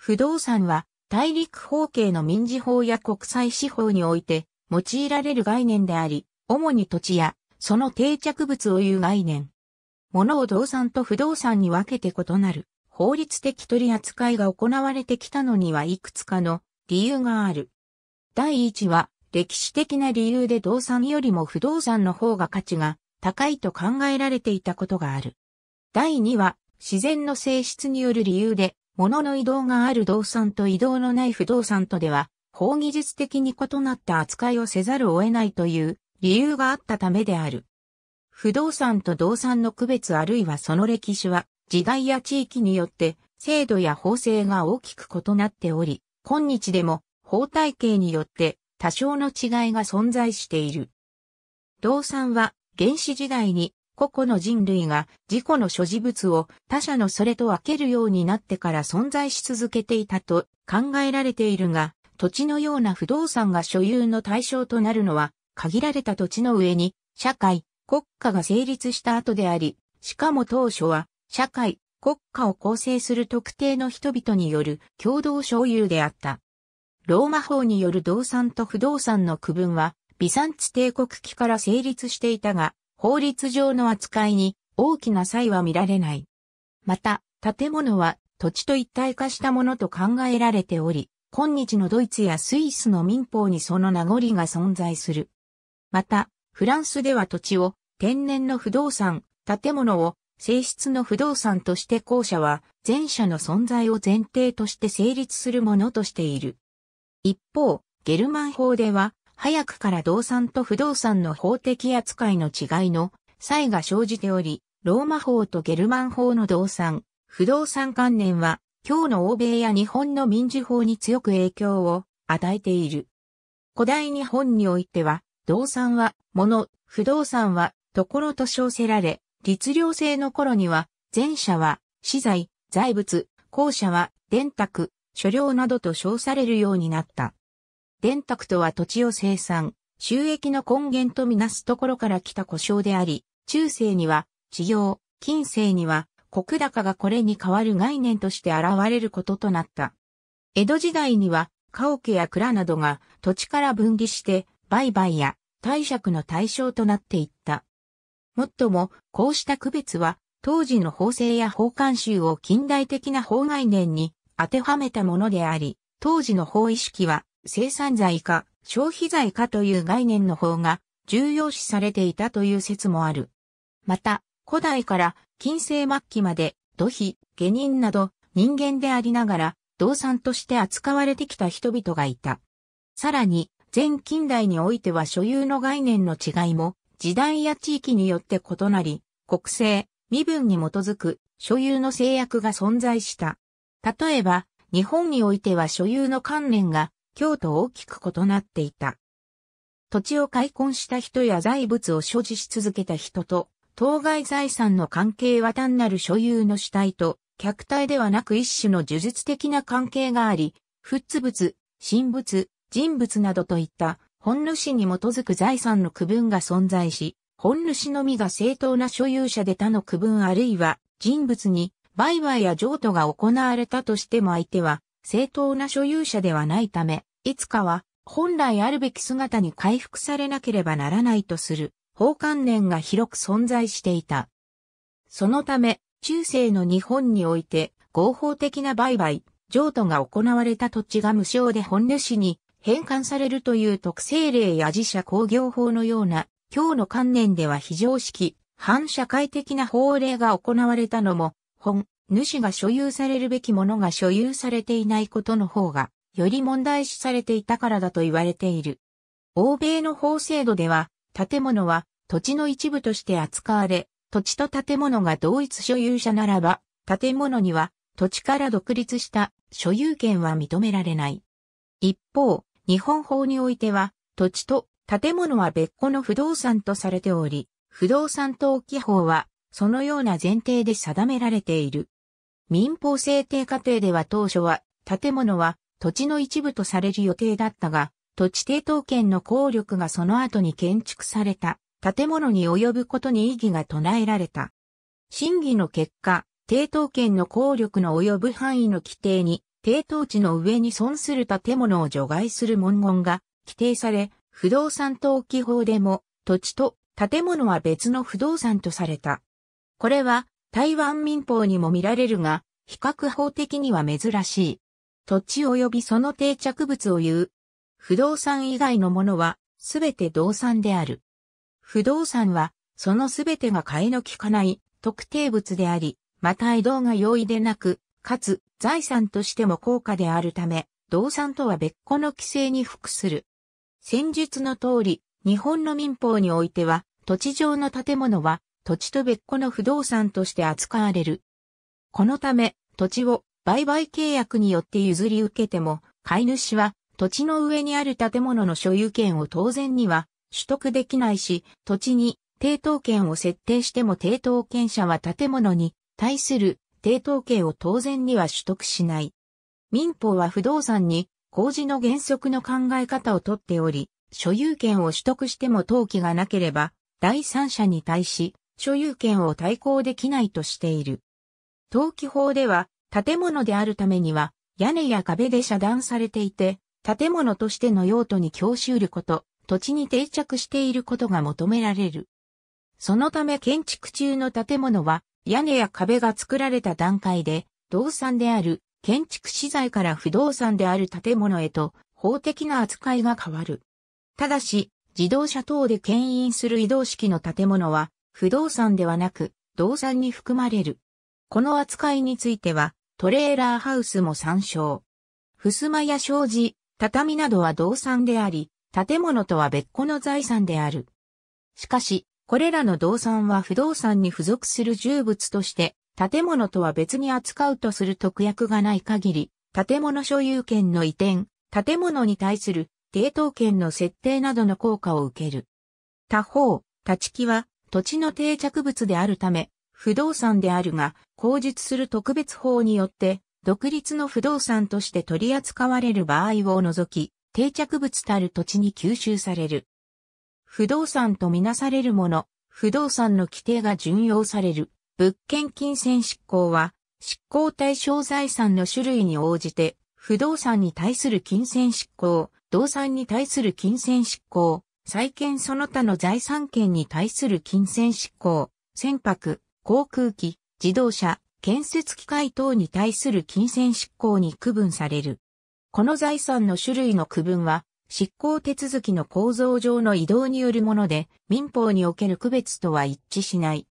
不動産は大陸法系の民事法や国際司法において用いられる概念であり、主に土地やその定着物をいう概念。物を動産と不動産に分けて異なる法律的取り扱いが行われてきたのにはいくつかの理由がある。第一は歴史的な理由で動産よりも不動産の方が価値が高いと考えられていたことがある。第二は自然の性質による理由で物の移動がある動産と移動のない不動産とでは、法技術的に異なった扱いをせざるを得ないという理由があったためである。不動産と動産の区別あるいはその歴史は、時代や地域によって制度や法制が大きく異なっており、今日でも法体系によって多少の違いが存在している。動産は原始時代に個々の人類が自己の所持物を他者のそれと分けるようになってから存在し続けていたと考えられているが、土地のような不動産が所有の対象となるのは、限られた土地の上に、社会、国家が成立した後であり、しかも当初は、社会、国家を構成する特定の人々による共同所有であった。ローマ法による動産と不動産の区分は、ビザンツ帝国期から成立していたが、法律上の扱いに大きな差異は見られない。また、建物は土地と一体化したものと考えられており、今日のドイツやスイスの民法にその名残が存在する。また、フランスでは土地を天然の不動産、建物を性質の不動産として後者は前者の存在を前提として成立するものとしている。一方、ゲルマン法では早くから動産と不動産の法的扱いの違いの差異が生じており、ローマ法とゲルマン法の動産、不動産関連は、今日の欧米や日本の民事法に強く影響を与えている。古代日本においては、動産は物、不動産はところと称せられ、律令制の頃には、前者は資材、財物、後者は電卓、所領などと称されるようになった。電卓とは土地を生産、収益の根源とみなすところから来た故障であり、中世には、治療、近世には、国高がこれに代わる概念として現れることとなった。江戸時代には、家屋や蔵などが土地から分離して売買や貸借の対象となっていった。もっとも、こうした区別は、当時の法制や法慣習を近代的な法概念に当てはめたものであり、当時の法意識は生産財か消費財かという概念の方が重要視されていたという説もある。また、古代から近世末期まで土肥、下人など人間でありながら動産として扱われてきた人々がいた。さらに、全近代においては所有の概念の違いも時代や地域によって異なり、国政、身分に基づく所有の制約が存在した。例えば、日本においては所有の観念が今日と大きく異なっていた。土地を開墾した人や財物を所持し続けた人と、当該財産の関係は単なる所有の主体と、客体ではなく一種の呪術的な関係があり、仏物、神仏、人物などといった、本主に基づく財産の区分が存在し、本主のみが正当な所有者で他の区分あるいは人物に売買や譲渡が行われたとしても相手は正当な所有者ではないため、いつかは本来あるべき姿に回復されなければならないとする法観念が広く存在していた。そのため、中世の日本において合法的な売買、譲渡が行われた土地が無償で本主に返還されるという特性例や自社工業法のような今日の観念では非常識、反社会的な法令が行われたのも、本、主が所有されるべきものが所有されていないことの方がより問題視されていたからだと言われている。欧米の法制度では、建物は土地の一部として扱われ、土地と建物が同一所有者ならば、建物には土地から独立した所有権は認められない。一方、日本法においては、土地と建物は別個の不動産とされており、不動産登記法は、そのような前提で定められている。民法制定過程では当初は、建物は土地の一部とされる予定だったが、土地抵当権の効力がその後に建築された建物に及ぶことに異議が唱えられた。審議の結果、抵当権の効力の及ぶ範囲の規定に、抵当地の上に損する建物を除外する文言が規定され、不動産登記法でも土地と建物は別の不動産とされた。これは台湾民法にも見られるが、比較法的には珍しい。土地及びその定着物を言う。不動産以外のものは、すべて動産である。不動産は、そのすべてが替えのきかない特定物であり、また移動が容易でなく、かつ財産としても高価であるため、動産とは別個の規制に服する。戦術の通り、日本の民法においては、土地上の建物は、土地と別個の不動産として扱われる。このため、土地を売買契約によって譲り受けても、買い主は土地の上にある建物の所有権を当然には取得できないし、土地に抵当権を設定しても抵当権者は建物に対する抵当権を当然には取得しない。民法は不動産に工事の原則の考え方をとっており、所有権を取得しても登記がなければ、第三者に対し、所有権を対抗できないとしている。登記法では、建物であるためには、屋根や壁で遮断されていて、建物としての用途に供収ること、土地に定着していることが求められる。そのため建築中の建物は、屋根や壁が作られた段階で、動産である建築資材から不動産である建物へと法的な扱いが変わる。ただし、自動車等で牽引する移動式の建物は、不動産ではなく、動産に含まれる。この扱いについては、トレーラーハウスも参照。襖や障子、畳などは動産であり、建物とは別個の財産である。しかし、これらの動産は不動産に付属する重物として、建物とは別に扱うとする特約がない限り、建物所有権の移転、建物に対する抵当権の設定などの効果を受ける。他方、立ち木は土地の定着物であるため、不動産であるが、口述する特別法によって、独立の不動産として取り扱われる場合を除き、定着物たる土地に吸収される。不動産とみなされるもの、不動産の規定が順用される。物件金銭執行は、執行対象財産の種類に応じて、不動産に対する金銭執行、動産に対する金銭執行、債権その他の財産権に対する金銭執行、船舶、航空機、自動車、建設機械等に対する金銭執行に区分される。この財産の種類の区分は、執行手続きの構造上の移動によるもので、民法における区別とは一致しない。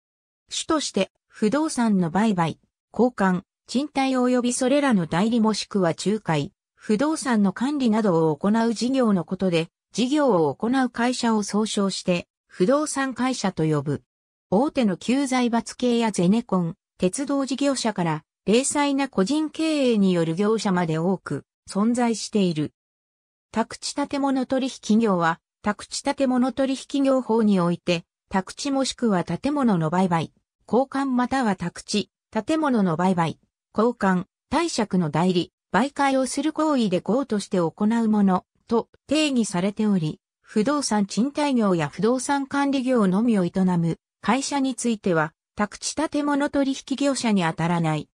主として、不動産の売買、交換、賃貸及びそれらの代理もしくは仲介、不動産の管理などを行う事業のことで、事業を行う会社を総称して、不動産会社と呼ぶ。大手の旧財閥系やゼネコン、鉄道事業者から、零細な個人経営による業者まで多く存在している。宅地建物取引業は、宅地建物取引業法において、宅地もしくは建物の売買、交換または宅地、建物の売買、交換、貸借の代理、媒介をする行為で業として行うものと定義されており、不動産賃貸業や不動産管理業のみを営む会社については、宅地建物取引業者に当たらない。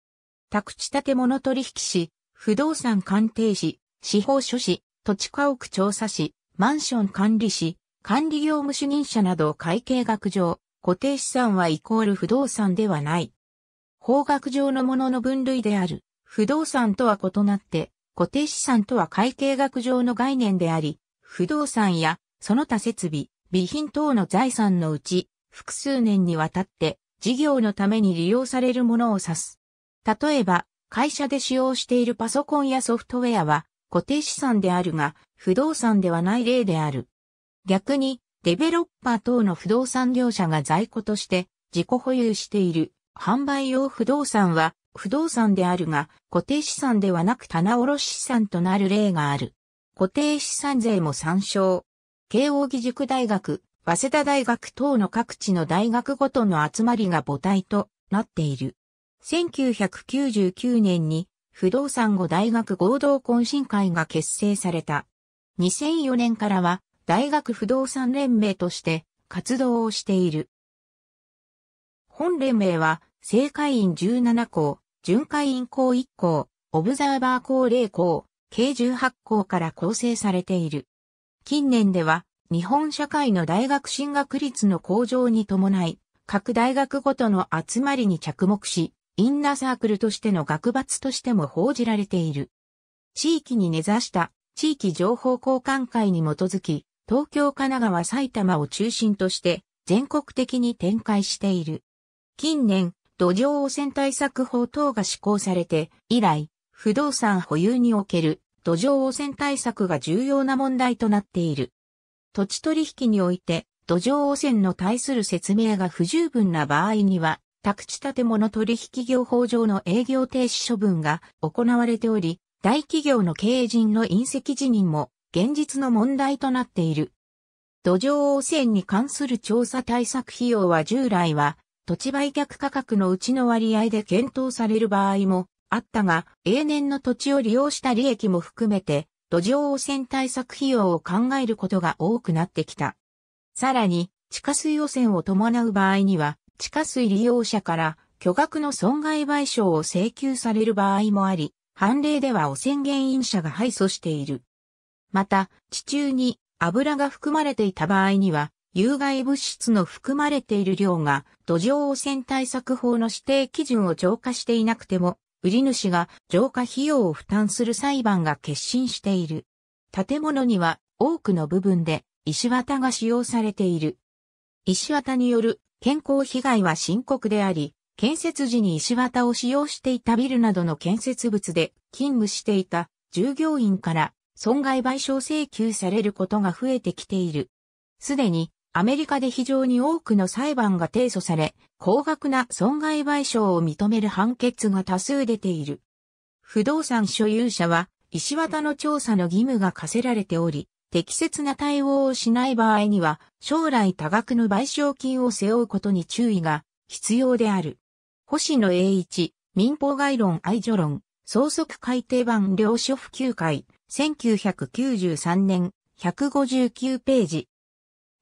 宅地建物取引士、不動産鑑定士、司法書士、土地家屋調査士、マンション管理士、管理業務主任者など会計学上、固定資産はイコール不動産ではない。法学上のものの分類である、不動産とは異なって、固定資産とは会計学上の概念であり、不動産やその他設備、備品等の財産のうち、複数年にわたって事業のために利用されるものを指す。例えば、会社で使用しているパソコンやソフトウェアは固定資産であるが、不動産ではない例である。逆に、デベロッパー等の不動産業者が在庫として自己保有している販売用不動産は不動産であるが固定資産ではなく棚卸資産となる例がある。固定資産税も参照。慶應義塾大学早稲田大学等の各地の大学ごとの集まりが母体となっている。1999年に不動産後大学合同懇親会が結成された。2004年からは大学不動産連盟として活動をしている。本連盟は正会員17校、準会員校1校、オブザーバー校0校、計18校から構成されている。近年では日本社会の大学進学率の向上に伴い、各大学ごとの集まりに着目し、インナーサークルとしての学罰としても報じられている。地域に根ざした地域情報交換会に基づき、東京、神奈川、埼玉を中心として全国的に展開している。近年、土壌汚染対策法等が施行されて以来、不動産保有における土壌汚染対策が重要な問題となっている。土地取引において、土壌汚染の対する説明が不十分な場合には、宅地建物取引業法上の営業停止処分が行われており、大企業の経営陣の隕石辞任も現実の問題となっている。土壌汚染に関する調査対策費用は従来は土地売却価格のうちの割合で検討される場合もあったが、永年の土地を利用した利益も含めて土壌汚染対策費用を考えることが多くなってきた。さらに、地下水汚染を伴う場合には、地下水利用者から巨額の損害賠償を請求される場合もあり、判例では汚染原因者が敗訴している。また、地中に油が含まれていた場合には、有害物質の含まれている量が土壌汚染対策法の指定基準を超過していなくても売り主が浄化費用を負担する裁判が決心している。建物には多くの部分で石綿が使用されている。石綿による健康被害は深刻であり、建設時に石綿を使用していたビルなどの建設物で勤務していた従業員から損害賠償請求されることが増えてきている。すでにアメリカで非常に多くの裁判が提訴され、高額な損害賠償を認める判決が多数出ている。不動産所有者は、石綿の調査の義務が課せられており、適切な対応をしない場合には、将来多額の賠償金を背負うことに注意が必要である。星野栄一、民法概論愛助論、相則改定版領書普及会、1993年、159ページ。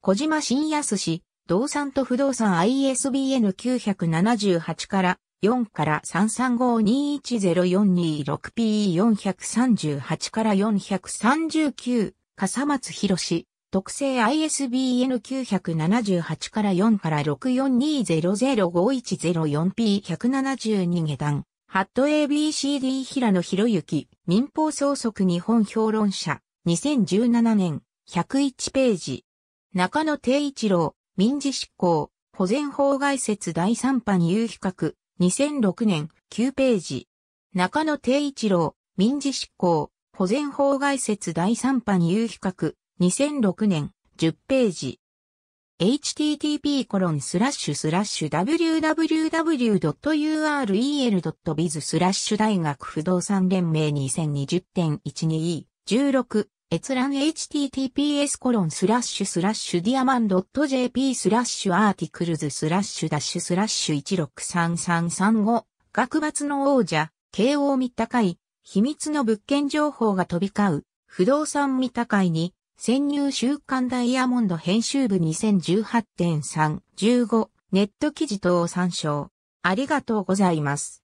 小島新康氏、動産と不動産 ISBN 978から4から33521042 6P438 から439、笠松博氏、特製 ISBN 978から4から 642005104P172 下段、ハット ABCD 平野博之、民放総則日本評論者、2017年、101ページ。中野定一郎、民事執行、保全法外説第3波に有比較、2006年、9ページ。中野定一郎、民事執行、保全法外説第3波に有比較、2006年、10ページ。http コロンスラッシュスラッシュ www.urel.biz スラッシュ大学不動産連盟2020.1216閲覧 https コロンスラッシュスラッシュディアマンド .jp スラッシュアーティクルズスラッシュダッシュスラッシュ163335学罰の王者、慶応三高い、秘密の物件情報が飛び交う、不動産三高いに、潜入週刊ダイヤモンド編集部2018.315ネット記事等を参照。ありがとうございます。